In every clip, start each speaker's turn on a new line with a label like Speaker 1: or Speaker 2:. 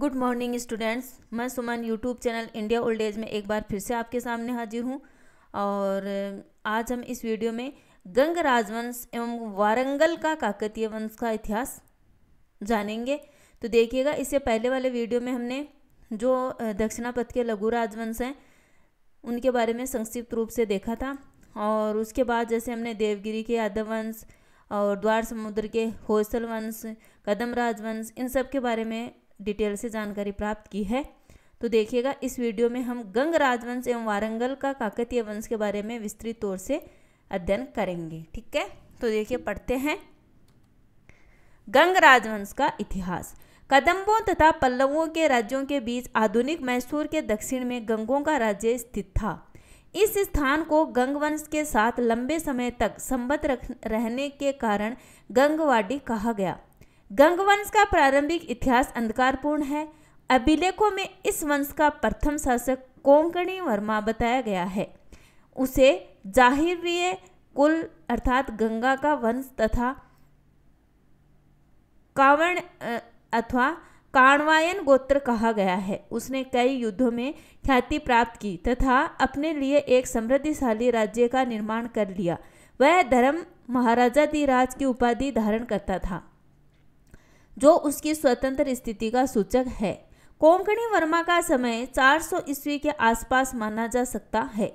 Speaker 1: good morning students मैं Suman YouTube channel India old age में एक बार फिर से आपके सामने हाजिर हूँ और आज हम इस वीडियो में गंग राजवंश एवं वारंगल का काकतीय वंश का इतिहास जानेंगे तो देखिएगा इससे पहले वाले वीडियो में हमने जो दक्षिणापथ के लघु राजवंश हैं उनके बारे में संक्षिप्त रूप से देखा था और उसके बाद जैसे हमने देवगिरी के यादव वंश और द्वार समुद्र के होसल वंश कदम राजवंश इन सब के बारे में डिटेल से जानकारी प्राप्त की है तो देखिएगा इस वीडियो में हम गंग राजवंश एवं वारंगल का काकतीय वंश के बारे में विस्तृत तौर से अध्ययन करेंगे ठीक है तो देखिए पढ़ते हैं गंग राजवंश का इतिहास कदम्बों तथा पल्लवों के राज्यों के बीच आधुनिक मैसूर के दक्षिण में गंगों का राज्य स्थित था इस स्थान को गंगवंश के साथ लंबे समय तक संबद्ध रहने के कारण गंगवाडी कहा गया गंगवंश का प्रारंभिक इतिहास अंधकारपूर्ण है अभिलेखों में इस वंश का प्रथम शासक कोंकणी वर्मा बताया गया है उसे जाहिरवीय कुल अर्थात गंगा का वंश तथा कावण अथवा काणवायन गोत्र कहा गया है उसने कई युद्धों में ख्याति प्राप्त की तथा अपने लिए एक समृद्धिशाली राज्य का निर्माण कर लिया वह धर्म महाराजा राज की उपाधि धारण करता था जो उसकी स्वतंत्र स्थिति का सूचक है कोंकणी वर्मा का समय 400 ईस्वी के आसपास माना जा सकता है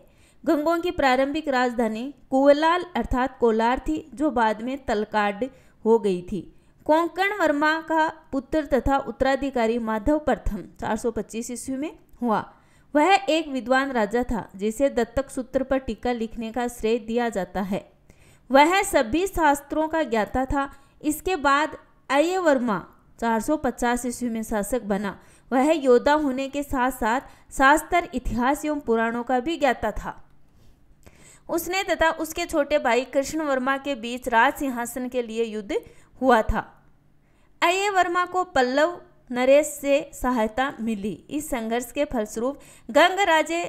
Speaker 1: गंगों की प्रारंभिक राजधानी कुवलाल अर्थात कोलार थी जो बाद में तलकाड हो गई थी कोंकण वर्मा का पुत्र तथा उत्तराधिकारी माधव प्रथम 425 ईस्वी में हुआ वह एक विद्वान राजा था जिसे दत्तक सूत्र पर टीका लिखने का श्रेय दिया जाता है वह सभी शास्त्रों का ज्ञाता था इसके बाद अय वर्मा 450 ईस्वी में शासक बना वह योद्धा होने के साथ साथ शास्त्र इतिहास एवं पुराणों का भी ज्ञाता था उसने तथा उसके छोटे भाई कृष्ण वर्मा के बीच राज सिंहासन के लिए युद्ध हुआ था अय वर्मा को पल्लव नरेश से सहायता मिली इस संघर्ष के फलस्वरूप गंग राजे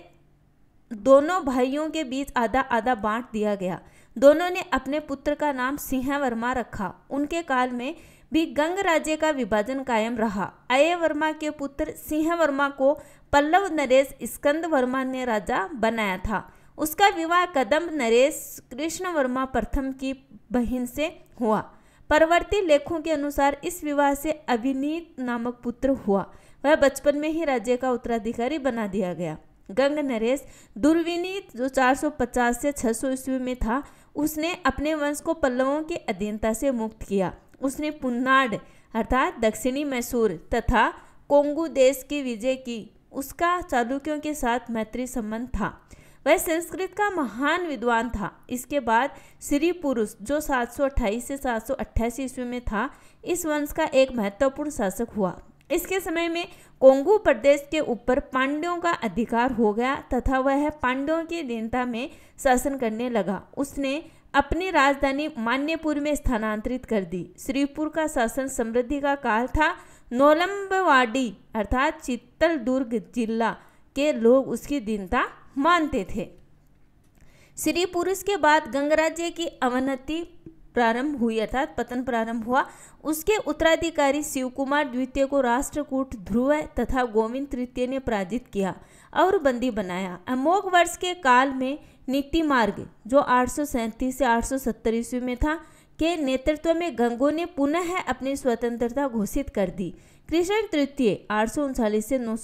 Speaker 1: दोनों भाइयों के बीच आधा आधा बांट दिया गया दोनों ने अपने पुत्र का नाम सिंह वर्मा रखा उनके काल में भी गंग राज्य का विभाजन कायम रहा अय वर्मा के पुत्र सिंह वर्मा को पल्लव नरेश स्कंद वर्मा ने राजा बनाया था उसका विवाह कदम्ब नरेश कृष्ण वर्मा प्रथम की बहन से हुआ परवर्ती लेखों के अनुसार इस विवाह से अभिनीत नामक पुत्र हुआ वह बचपन में ही राज्य का उत्तराधिकारी बना दिया गया गंग नरेश दुर्विनीत जो 450 से 600 ईस्वी में था उसने अपने वंश को पल्लवों की अधीनता से मुक्त किया उसने पुन्नाड अर्थात दक्षिणी मैसूर तथा कोंगु देश की विजय की उसका चालुक्यों के साथ मैत्री संबंध था वह संस्कृत का महान विद्वान था इसके बाद श्री पुरुष जो 728 से 728 ईस्वी में था इस वंश का एक महत्वपूर्ण शासक हुआ इसके समय में कोंगु प्रदेश के ऊपर पांड्यों का अधिकार हो गया तथा वह पांड्यों की दीनता में शासन करने लगा उसने अपनी राजधानी मान्यपुर में स्थानांतरित कर दी श्रीपुर का शासन समृद्धि का काल था नोलम्बवाडी अर्थात चित्तल दुर्ग जिला के लोग उसकी दीनता मानते थे श्री पुरुष के बाद गंगराज्य की अवनति प्रारंभ हुई अर्थात पतन प्रारंभ हुआ उसके उत्तराधिकारी शिवकुमार द्वितीय को राष्ट्रकूट ध्रुव तथा गोविंद तृतीय ने पराजित किया और बंदी बनाया अमोघ वर्ष के काल में नीति मार्ग जो आठ से आठ सौ ईस्वी में था के नेतृत्व में गंगों ने पुनः अपनी स्वतंत्रता घोषित कर दी कृष्ण तृतीय आठ से नौ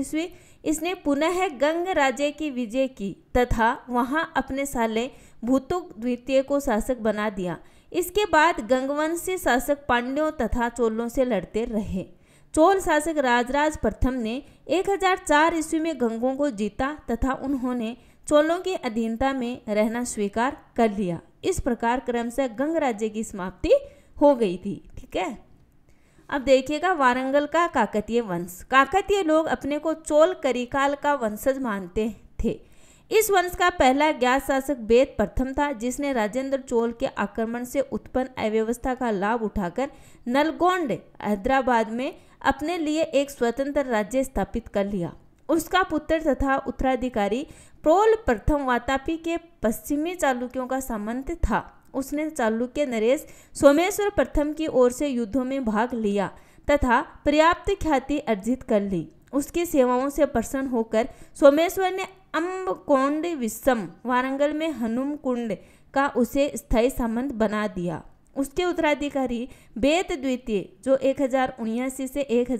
Speaker 1: ईस्वी इसने पुनः गंग राज्य की विजय की तथा वहां अपने साले भूतु द्वितीय को शासक बना दिया इसके बाद गंगवंशी शासक पांड्यों तथा चोलों से लड़ते रहे चोल शासक राजराज प्रथम ने 1004 ईस्वी में गंगों को जीता तथा उन्होंने चोलों की अधीनता में रहना स्वीकार कर लिया इस प्रकार से गंग राज्य की समाप्ति हो गई थी ठीक है अब देखिएगा वारंगल का काकतीय वंश काकतीय लोग अपने को चोल करिकाल का वंशज मानते थे इस वंश का पहला ज्ञात शासक वेद प्रथम था जिसने राजेंद्र चोल के आक्रमण से उत्पन्न अव्यवस्था का लाभ उठाकर नलगोंड हैदराबाद में अपने लिए एक स्वतंत्र राज्य स्थापित कर लिया उसका पुत्र तथा उत्तराधिकारी प्रोल प्रथम वातापी के पश्चिमी चालुक्यों का सामंत था उसने चालुक्य नरेश सोमेश्वर प्रथम की ओर से युद्धों में भाग लिया तथा पर्याप्त ख्याति अर्जित कर ली उसकी सेवाओं से प्रसन्न होकर सोमेश्वर ने अम्बकोंड विषम वारंगल में हनुमकुंड का उसे स्थायी सामंत बना दिया उसके उत्तराधिकारी बेत द्वितीय जो एक से एक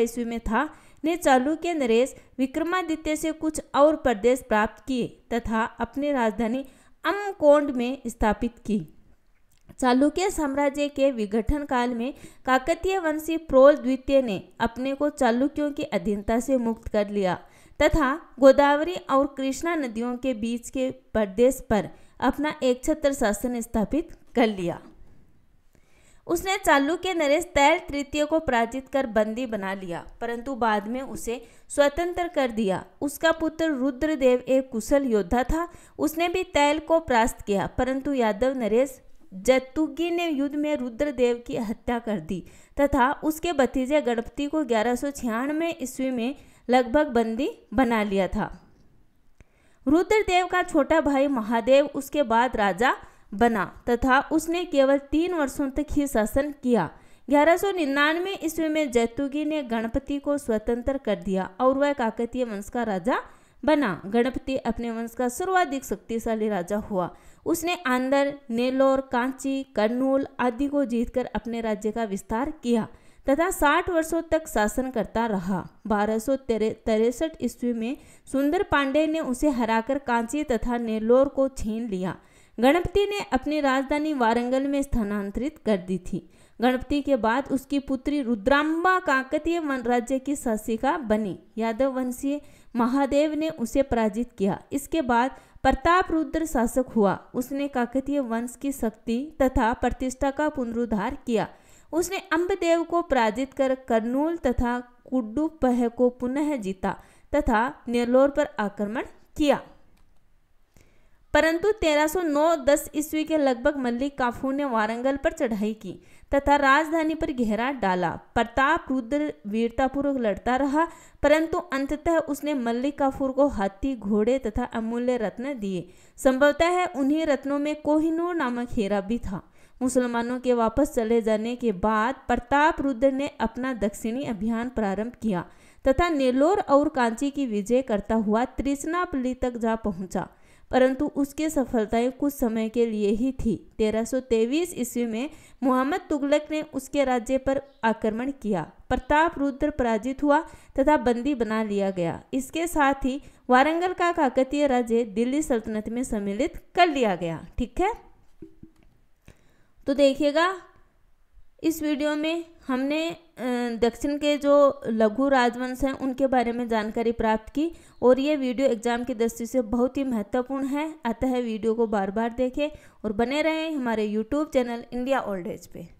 Speaker 1: ईस्वी में था ने चालुक्य नरेश विक्रमादित्य से कुछ और प्रदेश प्राप्त किए तथा अपनी राजधानी अमकोंड में स्थापित की चालुक्य साम्राज्य के विघटन काल में काकतीय वंशी प्रोल द्वितीय ने अपने को चालुक्यों की अधीनता से मुक्त कर लिया तथा गोदावरी और कृष्णा नदियों के बीच के प्रदेश पर अपना एक छत्र शासन स्थापित कर लिया उसने चालुक्य नरेश तैल तृतीय को पराजित कर बंदी बना लिया परंतु बाद में उसे स्वतंत्र कर दिया उसका पुत्र रुद्रदेव एक कुशल योद्धा था उसने भी तैल को परास्त किया परंतु यादव नरेश जतुगी ने युद्ध में रुद्रदेव की हत्या कर दी तथा उसके भतीजे गणपति को ग्यारह सौ ईस्वी में लगभग बंदी बना लिया था रुद्रदेव का छोटा भाई महादेव उसके बाद राजा बना तथा उसने केवल तीन वर्षों तक ही शासन किया ग्यारह सौ निन्यानवे ईस्वी में जैतुगी ने गणपति को स्वतंत्र कर दिया और वह काकतीय वंश का राजा बना गणपति अपने वंश का सर्वाधिक शक्तिशाली राजा हुआ उसने आंदर नेलोर कांची कर्नूल आदि को जीतकर अपने राज्य का विस्तार किया तथा 60 वर्षों तक शासन करता रहा बारह सौ ईस्वी में सुंदर पांडे ने उसे हराकर कांची तथा नेलोर को छीन लिया गणपति ने अपनी राजधानी वारंगल में स्थानांतरित कर दी थी गणपति के बाद उसकी पुत्री रुद्राम्बा काकतीय राज्य की शासिका बनी यादव वंशीय महादेव ने उसे पराजित किया इसके बाद प्रताप रुद्र शासक हुआ उसने काकतीय वंश की शक्ति तथा प्रतिष्ठा का पुनरुद्धार किया उसने अम्बदेव को पराजित कर कर्नूल तथा कुड्डू पह को पुनः जीता तथा नेल्लोर पर आक्रमण किया परंतु 1309-10 ईस्वी के लगभग मल्लिक काफू ने वारंगल पर चढ़ाई की तथा राजधानी पर घेरा डाला प्रताप रुद्र वीरतापूर्वक लड़ता रहा परंतु अंततः उसने मल्लिक काफूर को हाथी घोड़े तथा अमूल्य रत्न दिए संभवतः उन्हीं रत्नों में कोहिनूर नामक हेरा भी था मुसलमानों के वापस चले जाने के बाद प्रताप रुद्र ने अपना दक्षिणी अभियान प्रारंभ किया तथा नेलोर और कांची की विजय करता हुआ त्रिशनापली तक जा पहुंचा परंतु उसकी सफलताएं कुछ समय के लिए ही थी 1323 ईस्वी में मोहम्मद तुगलक ने उसके राज्य पर आक्रमण किया प्रताप रुद्र पराजित हुआ तथा बंदी बना लिया गया इसके साथ ही वारंगल का काकतीय राज्य दिल्ली सल्तनत में सम्मिलित कर लिया गया ठीक है तो देखिएगा इस वीडियो में हमने दक्षिण के जो लघु राजवंश हैं उनके बारे में जानकारी प्राप्त की और ये वीडियो एग्जाम की दृष्टि से बहुत ही महत्वपूर्ण है अतः वीडियो को बार बार देखें और बने रहें हमारे YouTube channel India old age पर